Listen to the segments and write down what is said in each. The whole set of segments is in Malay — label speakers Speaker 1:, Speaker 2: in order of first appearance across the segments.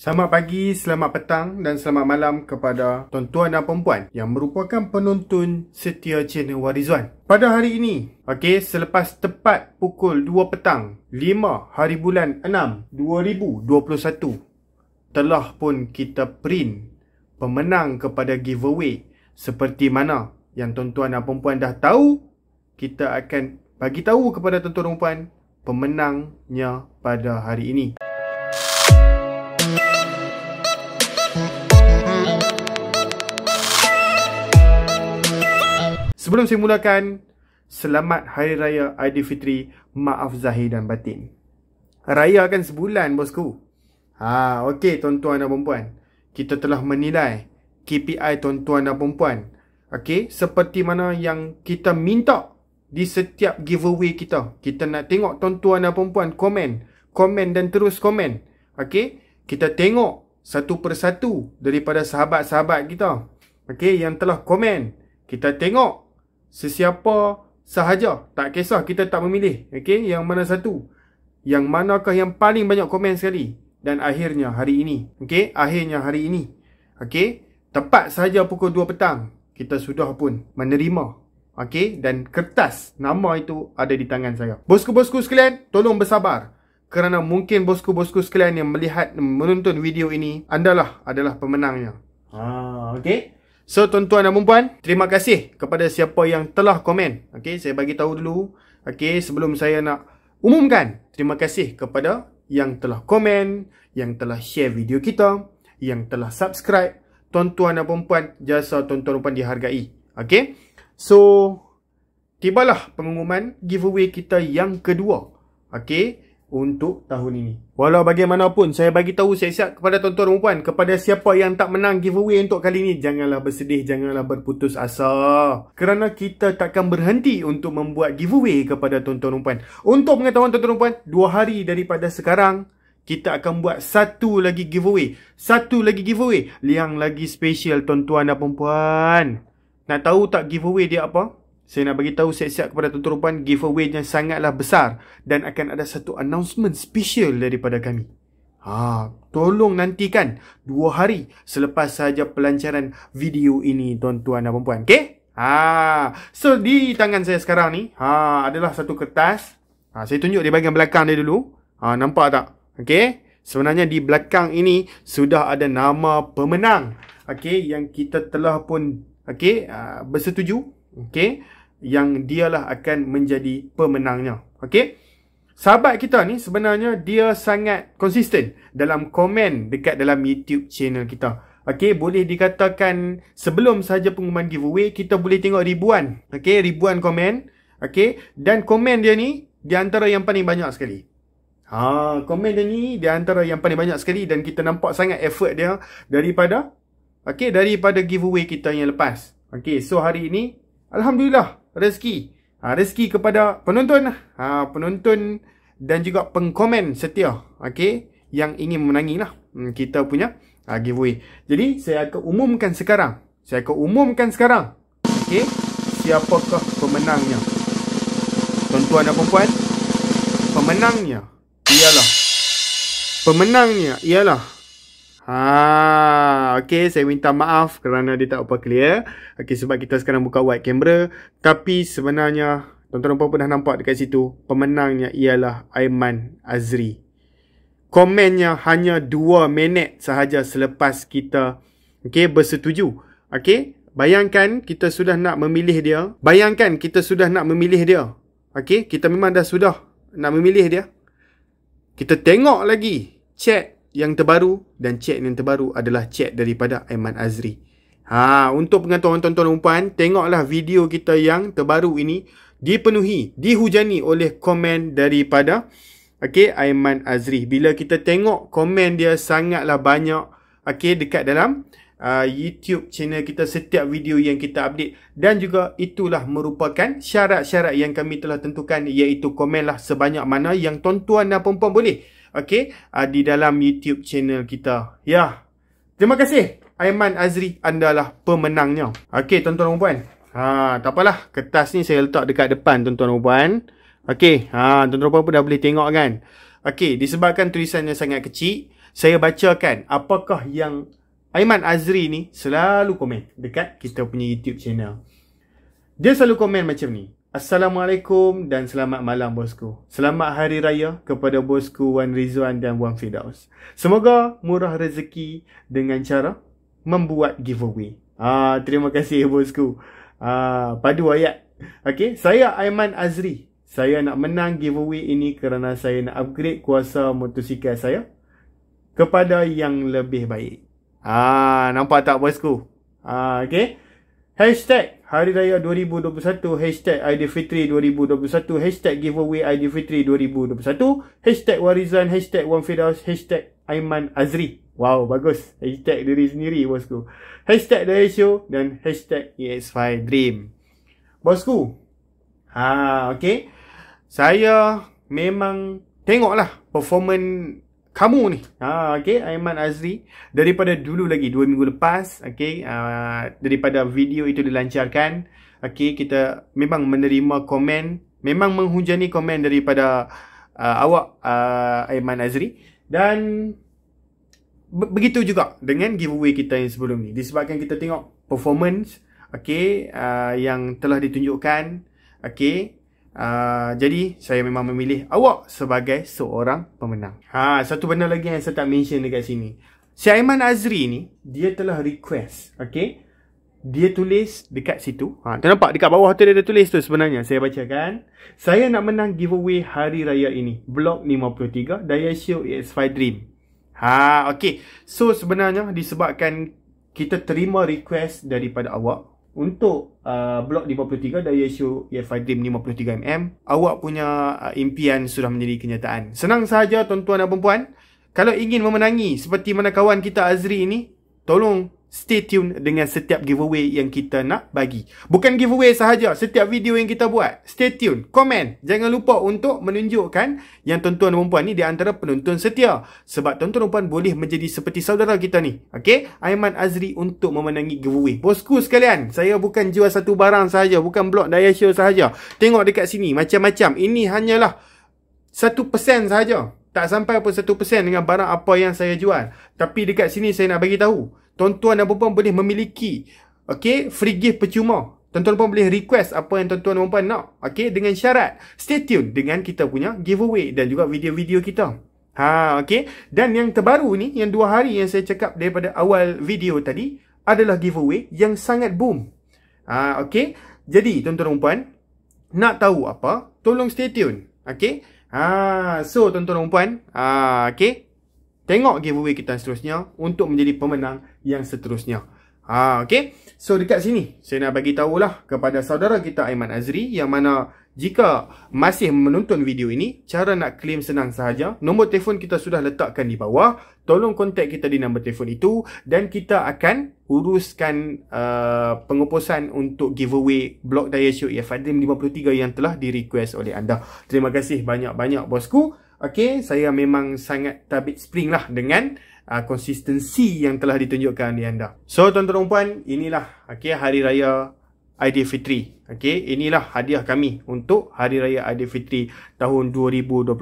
Speaker 1: Selamat pagi, selamat petang dan selamat malam kepada tuan-tuan dan puan yang merupakan penonton setia channel Warizwan. Pada hari ini, okey, selepas tepat pukul 2 petang, 5 hari bulan 6 2021, telah pun kita print pemenang kepada giveaway seperti mana yang tuan-tuan dan puan dah tahu, kita akan bagi tahu kepada tuan-tuan dan puan pemenangnya pada hari ini. Sebelum saya mulakan, selamat Hari Raya Aidilfitri, maaf Zahir dan Batin. Raya kan sebulan, bosku. Ha, okey tuan-tuan dan perempuan. Kita telah menilai KPI tuan-tuan dan perempuan. Okey, seperti mana yang kita minta di setiap giveaway kita. Kita nak tengok tuan-tuan dan perempuan komen. Komen dan terus komen. Okey, kita tengok satu persatu daripada sahabat-sahabat kita. Okey, yang telah komen. Kita tengok sesiapa sahaja tak kisah kita tak memilih okay? yang mana satu yang manakah yang paling banyak komen sekali dan akhirnya hari ini okay? akhirnya hari ini okay? tepat saja pukul 2 petang kita sudah pun menerima okay? dan kertas nama itu ada di tangan saya bosku-bosku sekalian tolong bersabar kerana mungkin bosku-bosku sekalian yang melihat menonton video ini andalah adalah pemenangnya ah okay. So tuan-tuan dan puan terima kasih kepada siapa yang telah komen. Okey, saya bagi tahu dulu. Okey, sebelum saya nak umumkan, terima kasih kepada yang telah komen, yang telah share video kita, yang telah subscribe. Tuan-tuan dan puan jasa tuan-tuan dan puan dihargai. Okey. So tibalah pengumuman giveaway kita yang kedua. Okey untuk tahun ini. Walau bagaimanapun, saya bagi tahu siap-siap kepada tuan-tuan dan puan, kepada siapa yang tak menang giveaway untuk kali ini, janganlah bersedih, janganlah berputus asa. Kerana kita takkan berhenti untuk membuat giveaway kepada tuan-tuan dan puan. Untuk pengetahuan tuan-tuan dan puan, dua hari daripada sekarang, kita akan buat satu lagi giveaway. Satu lagi giveaway yang lagi special tuan-tuan dan puan. Nak tahu tak giveaway dia apa? saya nak bagi tahu siap-siap kepada tuan Rupan giveaway yang sangatlah besar dan akan ada satu announcement special daripada kami. Ha, tolong nantikan dua hari selepas sahaja pelancaran video ini tuan-tuan dan puan-puan. Okay? Ha, so di tangan saya sekarang ni ha, adalah satu kertas. Ha, saya tunjuk di bahagian belakang dia dulu. Ha, nampak tak? Okay? Sebenarnya di belakang ini sudah ada nama pemenang. Okay? Yang kita telah pun okay, uh, ah, bersetuju. Okay? yang dialah akan menjadi pemenangnya. Okey? Sahabat kita ni sebenarnya dia sangat konsisten dalam komen dekat dalam YouTube channel kita. Okey, boleh dikatakan sebelum saja pengumuman giveaway kita boleh tengok ribuan. Okey, ribuan komen. Okey, dan komen dia ni di antara yang paling banyak sekali. Ha, komen dia ni di antara yang paling banyak sekali dan kita nampak sangat effort dia daripada okey, daripada giveaway kita yang lepas. Okey, so hari ini alhamdulillah rezeki. Ha, rezeki kepada penonton, ha, penonton dan juga pengkomen setia. Okey, yang ingin menangi lah hmm, kita punya ha, giveaway. Jadi saya akan umumkan sekarang. Saya akan umumkan sekarang. Okey, siapakah pemenangnya? Tuan-tuan dan puan pemenangnya ialah pemenangnya ialah Ha, okey saya minta maaf kerana dia tak apa clear. Okey sebab kita sekarang buka wide camera tapi sebenarnya tuan-tuan puan dah nampak dekat situ pemenangnya ialah Aiman Azri. Komennya hanya 2 minit sahaja selepas kita okey bersetuju. Okey, bayangkan kita sudah nak memilih dia. Bayangkan kita sudah nak memilih dia. Okey, kita memang dah sudah nak memilih dia. Kita tengok lagi chat yang terbaru dan chat yang terbaru adalah chat daripada Aiman Azri. Ha, untuk pengetahuan tuan-tuan dan puan, tengoklah video kita yang terbaru ini dipenuhi, dihujani oleh komen daripada okey Aiman Azri. Bila kita tengok komen dia sangatlah banyak okey dekat dalam uh, YouTube channel kita setiap video yang kita update dan juga itulah merupakan syarat-syarat yang kami telah tentukan iaitu komenlah sebanyak mana yang tuan-tuan dan puan-puan boleh okey uh, di dalam YouTube channel kita. Ya. Yeah. Terima kasih Aiman Azri andalah pemenangnya. Okey tuan-tuan dan puan. Ha tak apalah kertas ni saya letak dekat depan tuan-tuan dan puan. Okey ha tuan-tuan dan puan pun dah boleh tengok kan. Okey disebabkan tulisannya sangat kecil saya bacakan apakah yang Aiman Azri ni selalu komen dekat kita punya YouTube channel. Dia selalu komen macam ni. Assalamualaikum dan selamat malam bosku. Selamat hari raya kepada bosku Wan Rizwan dan Wan Fidaus. Semoga murah rezeki dengan cara membuat giveaway. Ah, terima kasih bosku. Ah, padu ayat. Okey, saya Aiman Azri. Saya nak menang giveaway ini kerana saya nak upgrade kuasa motosikal saya kepada yang lebih baik. Ah, nampak tak bosku? Ah, okey. Hashtag Hari Raya 2021 Hashtag Aidilfitri 2021 Hashtag Giveaway Aidilfitri 2021 Hashtag Warizan Hashtag Wan Firdaus Hashtag Aiman Azri Wow, bagus Hashtag diri sendiri bosku Hashtag The Show Dan hashtag ES5 Dream Bosku ha, okay Saya memang Tengoklah performance kamu ni. Ha, okay, Aiman Azri. Daripada dulu lagi, dua minggu lepas, okay, uh, daripada video itu dilancarkan, okay, kita memang menerima komen, memang menghujani komen daripada uh, awak, uh, Aiman Azri. Dan begitu juga dengan giveaway kita yang sebelum ni. Disebabkan kita tengok performance, okay, uh, yang telah ditunjukkan, okay, Uh, jadi saya memang memilih awak sebagai seorang pemenang. Ha, satu benda lagi yang saya tak mention dekat sini. Si Aiman Azri ni, dia telah request, okay? Dia tulis dekat situ. Ha, tak nampak? Dekat bawah tu dia dah tulis tu sebenarnya. Saya baca kan, Saya nak menang giveaway hari raya ini. Blok 53, Daya Show is 5 Dream. Ha, okay. So sebenarnya disebabkan kita terima request daripada awak untuk uh, blok 53 dari ISU Yafadim 53mm awak punya uh, impian sudah menjadi kenyataan senang sahaja tuan-tuan dan perempuan kalau ingin memenangi seperti mana kawan kita Azri ini tolong stay tune dengan setiap giveaway yang kita nak bagi. Bukan giveaway sahaja, setiap video yang kita buat. Stay tune, komen. Jangan lupa untuk menunjukkan yang tuan-tuan dan perempuan ni di antara penonton setia. Sebab tuan-tuan dan perempuan boleh menjadi seperti saudara kita ni. Okay? Aiman Azri untuk memenangi giveaway. Bosku sekalian, saya bukan jual satu barang sahaja. Bukan blok daya show sahaja. Tengok dekat sini, macam-macam. Ini hanyalah... Satu persen sahaja. Tak sampai pun satu persen dengan barang apa yang saya jual. Tapi dekat sini saya nak bagi tahu tuan-tuan dan puan-puan boleh memiliki okey free gift percuma tuan-tuan puan boleh request apa yang tuan-tuan dan puan-puan nak okey dengan syarat stay tune dengan kita punya giveaway dan juga video-video kita ha okey dan yang terbaru ni yang dua hari yang saya cakap daripada awal video tadi adalah giveaway yang sangat boom ha okey jadi tuan-tuan dan puan nak tahu apa tolong stay tune okey Ah, so tuan-tuan dan puan, ah ha, okay? tengok giveaway kita seterusnya untuk menjadi pemenang yang seterusnya. Ha, okay. So, dekat sini, saya nak bagi tahulah kepada saudara kita Aiman Azri yang mana jika masih menonton video ini, cara nak claim senang sahaja. Nombor telefon kita sudah letakkan di bawah. Tolong kontak kita di nombor telefon itu dan kita akan uruskan uh, pengupusan untuk giveaway blog daya syuk EFADRIM 53 yang telah di request oleh anda. Terima kasih banyak-banyak bosku. Okay, saya memang sangat tabik spring lah dengan uh, konsistensi yang telah ditunjukkan di anda. So, tuan-tuan dan puan, inilah okey hari raya Aidilfitri. Okay, inilah hadiah kami untuk hari raya Aidilfitri tahun 2021.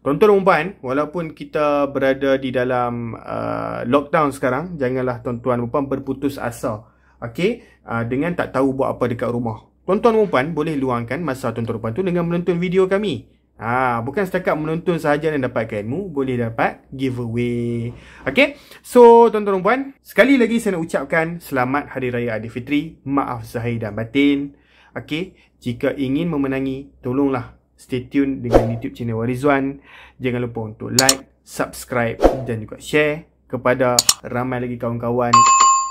Speaker 1: Tuan-tuan dan puan, walaupun kita berada di dalam uh, lockdown sekarang, janganlah tuan-tuan dan puan berputus asa. Okay, uh, ah, dengan tak tahu buat apa dekat rumah. Tuan-tuan dan puan boleh luangkan masa tuan-tuan dan puan tu dengan menonton video kami. Ha, bukan setakat menonton sahaja dan dapatkan ilmu, boleh dapat giveaway. Okay? So, tuan-tuan dan puan, sekali lagi saya nak ucapkan selamat Hari Raya Aidilfitri, maaf Zahir dan Batin. Okay? Jika ingin memenangi, tolonglah stay tune dengan YouTube channel Warizwan. Jangan lupa untuk like, subscribe dan juga share kepada ramai lagi kawan-kawan.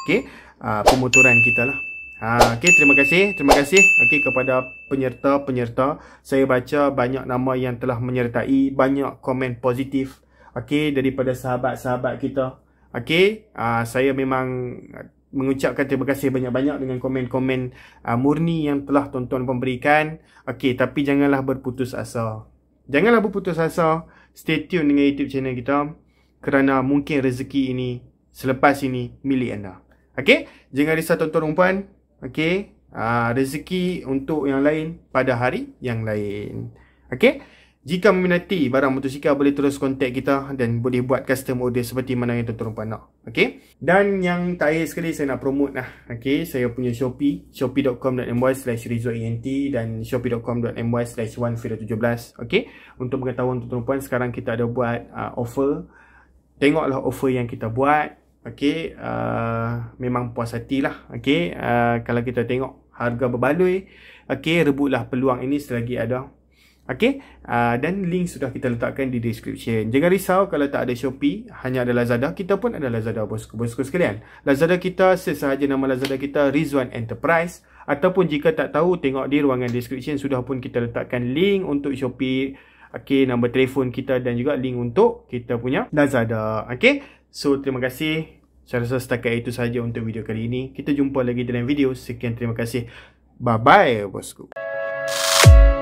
Speaker 1: Okay? Uh, ah, pemotoran kita lah. Ha, okay, terima kasih. Terima kasih okay, kepada penyerta-penyerta. Saya baca banyak nama yang telah menyertai. Banyak komen positif okay, daripada sahabat-sahabat kita. Okay, uh, ha, saya memang mengucapkan terima kasih banyak-banyak dengan komen-komen uh, murni yang telah tuan-tuan memberikan. Okay, tapi janganlah berputus asa. Janganlah berputus asa. Stay tune dengan YouTube channel kita. Kerana mungkin rezeki ini selepas ini milik anda. Okay? Jangan risau tuan-tuan dan puan. Okey, uh, ah, rezeki untuk yang lain pada hari yang lain. Okey. Jika meminati barang motosikal boleh terus kontak kita dan boleh buat custom order seperti mana yang tuan-tuan puan nak. Okay? Dan yang terakhir sekali saya nak promote lah. Okay? Saya punya Shopee. Shopee.com.my slash resort dan Shopee.com.my slash 1.17 okay? Untuk pengetahuan tuan-tuan sekarang kita ada buat uh, offer. Tengoklah offer yang kita buat. Okey, uh, memang puas hatilah. Okey, uh, kalau kita tengok harga berbaloi, okey, rebutlah peluang ini selagi ada. Okey, uh, dan link sudah kita letakkan di description. Jangan risau kalau tak ada Shopee, hanya ada Lazada. Kita pun ada Lazada bosku-bosku sekalian. Lazada kita sesaja nama Lazada kita Rizwan Enterprise ataupun jika tak tahu tengok di ruangan description sudah pun kita letakkan link untuk Shopee, okey, nombor telefon kita dan juga link untuk kita punya Lazada. Okey. So terima kasih saya rasa setakat itu saja untuk video kali ini. Kita jumpa lagi dalam video. Sekian terima kasih. Bye-bye bosku. -bye,